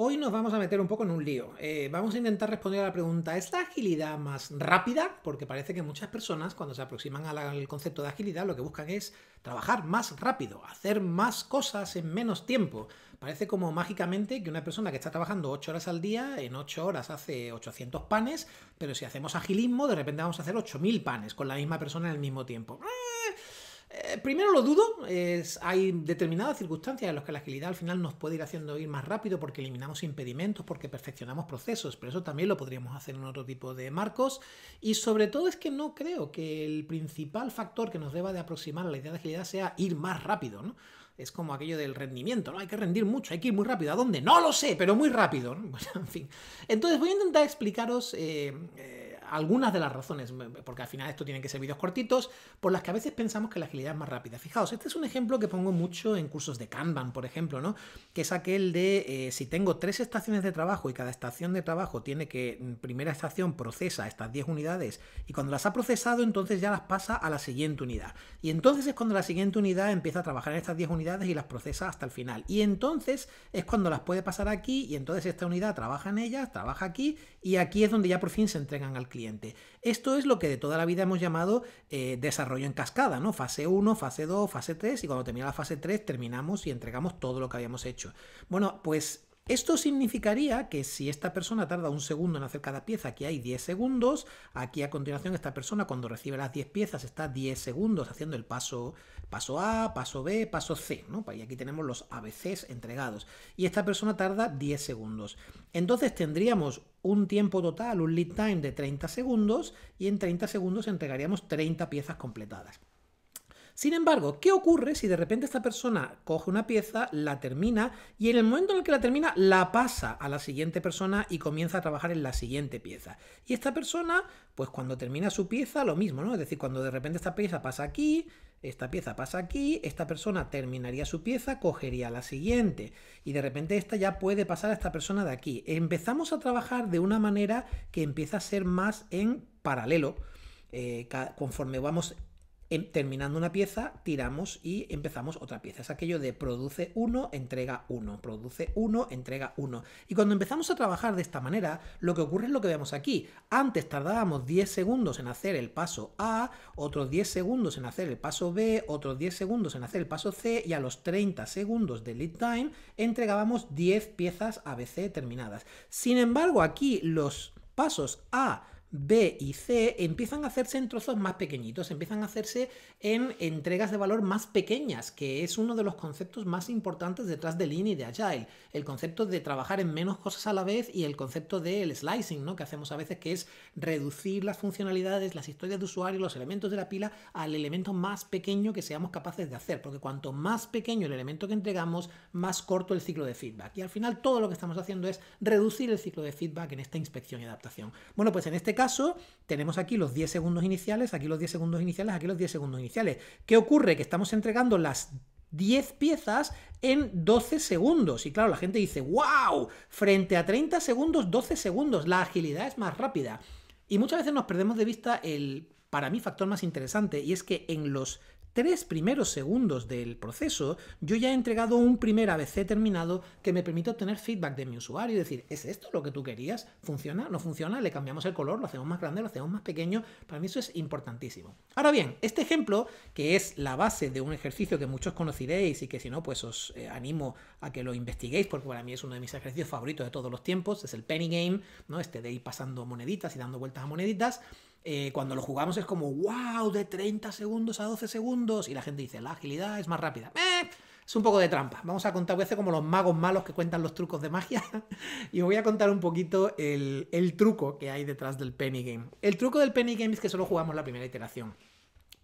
Hoy nos vamos a meter un poco en un lío. Eh, vamos a intentar responder a la pregunta, ¿es la agilidad más rápida? Porque parece que muchas personas cuando se aproximan al concepto de agilidad lo que buscan es trabajar más rápido, hacer más cosas en menos tiempo. Parece como mágicamente que una persona que está trabajando 8 horas al día, en 8 horas hace 800 panes, pero si hacemos agilismo, de repente vamos a hacer 8.000 panes con la misma persona en el mismo tiempo. Eh, primero lo dudo, hay determinadas circunstancias en las que la agilidad al final nos puede ir haciendo ir más rápido porque eliminamos impedimentos, porque perfeccionamos procesos, pero eso también lo podríamos hacer en otro tipo de marcos. Y sobre todo es que no creo que el principal factor que nos deba de aproximar a la idea de agilidad sea ir más rápido, ¿no? es como aquello del rendimiento, ¿no? Hay que rendir mucho, hay que ir muy rápido. ¿A dónde? No lo sé, pero muy rápido. en fin. Entonces voy a intentar explicaros eh, eh, algunas de las razones, porque al final esto tienen que ser vídeos cortitos, por las que a veces pensamos que la agilidad es más rápida. Fijaos, este es un ejemplo que pongo mucho en cursos de Kanban, por ejemplo, ¿no? Que es aquel de eh, si tengo tres estaciones de trabajo y cada estación de trabajo tiene que, mm, primera estación procesa estas 10 unidades y cuando las ha procesado, entonces ya las pasa a la siguiente unidad. Y entonces es cuando la siguiente unidad empieza a trabajar en estas 10 unidades y las procesa hasta el final. Y entonces es cuando las puede pasar aquí y entonces esta unidad trabaja en ellas, trabaja aquí y aquí es donde ya por fin se entregan al cliente. Esto es lo que de toda la vida hemos llamado eh, desarrollo en cascada, ¿no? Fase 1, fase 2, fase 3 y cuando termina la fase 3 terminamos y entregamos todo lo que habíamos hecho. Bueno, pues esto significaría que si esta persona tarda un segundo en hacer cada pieza, aquí hay 10 segundos, aquí a continuación esta persona cuando recibe las 10 piezas está 10 segundos haciendo el paso, paso A, paso B, paso C, ¿no? Y pues aquí tenemos los ABCs entregados. Y esta persona tarda 10 segundos. Entonces tendríamos un tiempo total, un lead time de 30 segundos y en 30 segundos entregaríamos 30 piezas completadas. Sin embargo, ¿qué ocurre si de repente esta persona coge una pieza, la termina y en el momento en el que la termina la pasa a la siguiente persona y comienza a trabajar en la siguiente pieza? Y esta persona, pues cuando termina su pieza, lo mismo, ¿no? Es decir, cuando de repente esta pieza pasa aquí, esta pieza pasa aquí, esta persona terminaría su pieza, cogería la siguiente y de repente esta ya puede pasar a esta persona de aquí. Empezamos a trabajar de una manera que empieza a ser más en paralelo. Eh, conforme vamos Em, terminando una pieza, tiramos y empezamos otra pieza. Es aquello de produce uno, entrega 1 produce 1 entrega 1 Y cuando empezamos a trabajar de esta manera, lo que ocurre es lo que vemos aquí. Antes tardábamos 10 segundos en hacer el paso A, otros 10 segundos en hacer el paso B, otros 10 segundos en hacer el paso C y a los 30 segundos de lead time entregábamos 10 piezas ABC terminadas. Sin embargo, aquí los pasos A, B y C empiezan a hacerse en trozos más pequeñitos, empiezan a hacerse en entregas de valor más pequeñas, que es uno de los conceptos más importantes detrás de Lean y de Agile, el concepto de trabajar en menos cosas a la vez y el concepto del slicing, ¿no? que hacemos a veces que es reducir las funcionalidades, las historias de usuario, los elementos de la pila al elemento más pequeño que seamos capaces de hacer, porque cuanto más pequeño el elemento que entregamos, más corto el ciclo de feedback. Y al final todo lo que estamos haciendo es reducir el ciclo de feedback en esta inspección y adaptación. Bueno, pues en este caso, tenemos aquí los 10 segundos iniciales, aquí los 10 segundos iniciales, aquí los 10 segundos iniciales. ¿Qué ocurre? Que estamos entregando las 10 piezas en 12 segundos. Y claro, la gente dice, wow, frente a 30 segundos, 12 segundos, la agilidad es más rápida. Y muchas veces nos perdemos de vista el, para mí, factor más interesante, y es que en los tres primeros segundos del proceso, yo ya he entregado un primer ABC terminado que me permite obtener feedback de mi usuario y decir, ¿es esto lo que tú querías? ¿Funciona? ¿No funciona? Le cambiamos el color, lo hacemos más grande, lo hacemos más pequeño. Para mí eso es importantísimo. Ahora bien, este ejemplo, que es la base de un ejercicio que muchos conoceréis y que si no, pues os eh, animo a que lo investiguéis, porque para mí es uno de mis ejercicios favoritos de todos los tiempos, es el penny game, ¿no? Este de ir pasando moneditas y dando vueltas a moneditas. Eh, cuando lo jugamos es como, wow, de 30 segundos a 12 segundos. Y la gente dice, la agilidad es más rápida. Eh, es un poco de trampa. Vamos a contar veces como los magos malos que cuentan los trucos de magia. y os voy a contar un poquito el truco que hay detrás del Penny Game. El truco del Penny Game es que solo jugamos la primera iteración.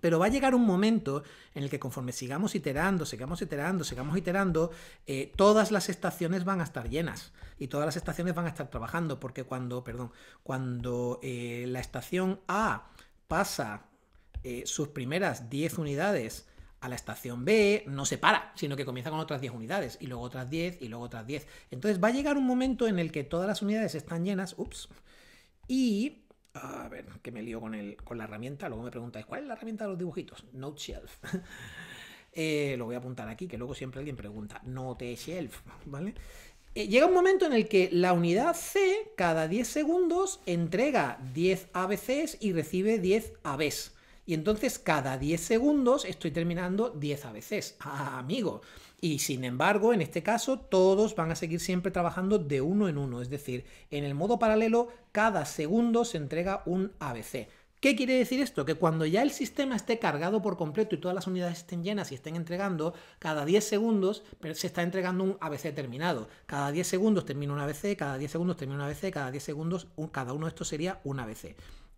Pero va a llegar un momento en el que conforme sigamos iterando, sigamos iterando, sigamos iterando, eh, todas las estaciones van a estar llenas y todas las estaciones van a estar trabajando, porque cuando, perdón, cuando eh, la estación A pasa eh, sus primeras 10 unidades a la estación B, no se para, sino que comienza con otras 10 unidades, y luego otras 10, y luego otras 10. Entonces va a llegar un momento en el que todas las unidades están llenas, ups, y a ver, que me lío con, el, con la herramienta. Luego me preguntáis, ¿cuál es la herramienta de los dibujitos? Note Shelf. Eh, lo voy a apuntar aquí, que luego siempre alguien pregunta. Note Shelf, ¿vale? Eh, llega un momento en el que la unidad C, cada 10 segundos, entrega 10 ABCs y recibe 10 ABs. Y entonces cada 10 segundos estoy terminando 10 ABCs. Ah, amigo. Y sin embargo, en este caso, todos van a seguir siempre trabajando de uno en uno. Es decir, en el modo paralelo, cada segundo se entrega un ABC. ¿Qué quiere decir esto? Que cuando ya el sistema esté cargado por completo y todas las unidades estén llenas y estén entregando, cada 10 segundos se está entregando un ABC terminado. Cada 10 segundos termina un ABC, cada 10 segundos termina un ABC, cada 10 segundos un, cada uno de estos sería un ABC.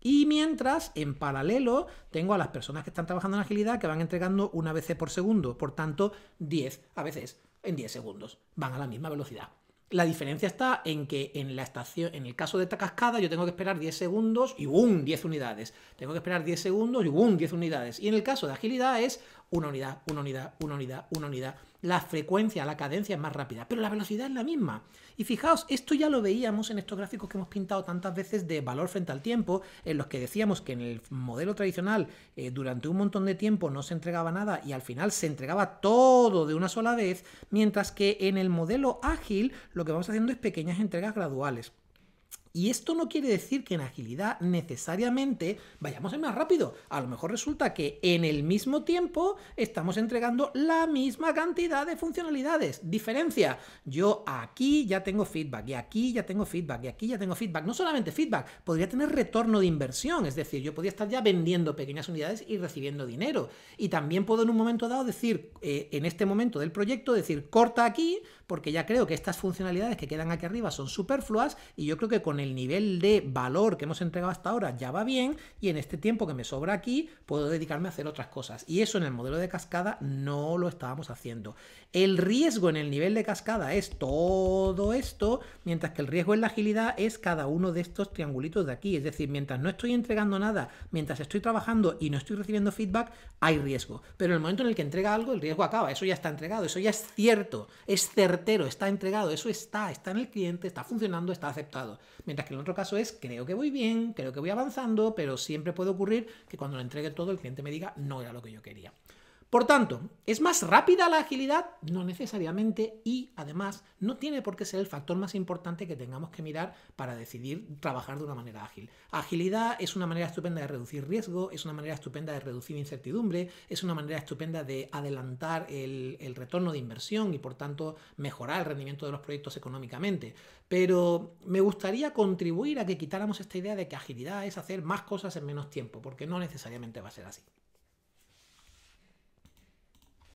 Y mientras, en paralelo, tengo a las personas que están trabajando en agilidad que van entregando una vez por segundo, por tanto, 10 a veces en 10 segundos, van a la misma velocidad. La diferencia está en que en la estación, en el caso de esta cascada, yo tengo que esperar 10 segundos y ¡boom! 10 unidades. Tengo que esperar 10 segundos y ¡boom! 10 unidades. Y en el caso de agilidad es, una unidad, una unidad, una unidad, una unidad. La frecuencia, la cadencia es más rápida, pero la velocidad es la misma. Y fijaos, esto ya lo veíamos en estos gráficos que hemos pintado tantas veces de valor frente al tiempo, en los que decíamos que en el modelo tradicional eh, durante un montón de tiempo no se entregaba nada y al final se entregaba todo de una sola vez, mientras que en el modelo ágil lo que vamos haciendo es pequeñas entregas graduales. Y esto no quiere decir que en agilidad necesariamente vayamos a ir más rápido. A lo mejor resulta que en el mismo tiempo estamos entregando la misma cantidad de funcionalidades. Diferencia. Yo aquí ya tengo feedback y aquí ya tengo feedback y aquí ya tengo feedback. No solamente feedback, podría tener retorno de inversión. Es decir, yo podría estar ya vendiendo pequeñas unidades y recibiendo dinero. Y también puedo en un momento dado decir, eh, en este momento del proyecto, decir, corta aquí porque ya creo que estas funcionalidades que quedan aquí arriba son superfluas y yo creo que con el el nivel de valor que hemos entregado hasta ahora ya va bien y en este tiempo que me sobra aquí puedo dedicarme a hacer otras cosas. Y eso en el modelo de cascada no lo estábamos haciendo. El riesgo en el nivel de cascada es todo esto, mientras que el riesgo en la agilidad es cada uno de estos triangulitos de aquí. Es decir, mientras no estoy entregando nada, mientras estoy trabajando y no estoy recibiendo feedback, hay riesgo. Pero en el momento en el que entrega algo, el riesgo acaba. Eso ya está entregado, eso ya es cierto, es certero, está entregado, eso está, está en el cliente, está funcionando, está aceptado. Mientras Mientras que el otro caso es, creo que voy bien, creo que voy avanzando, pero siempre puede ocurrir que cuando lo entregue todo el cliente me diga, no era lo que yo quería. Por tanto, ¿es más rápida la agilidad? No necesariamente y además no tiene por qué ser el factor más importante que tengamos que mirar para decidir trabajar de una manera ágil. Agilidad es una manera estupenda de reducir riesgo, es una manera estupenda de reducir incertidumbre, es una manera estupenda de adelantar el, el retorno de inversión y por tanto mejorar el rendimiento de los proyectos económicamente. Pero me gustaría contribuir a que quitáramos esta idea de que agilidad es hacer más cosas en menos tiempo, porque no necesariamente va a ser así.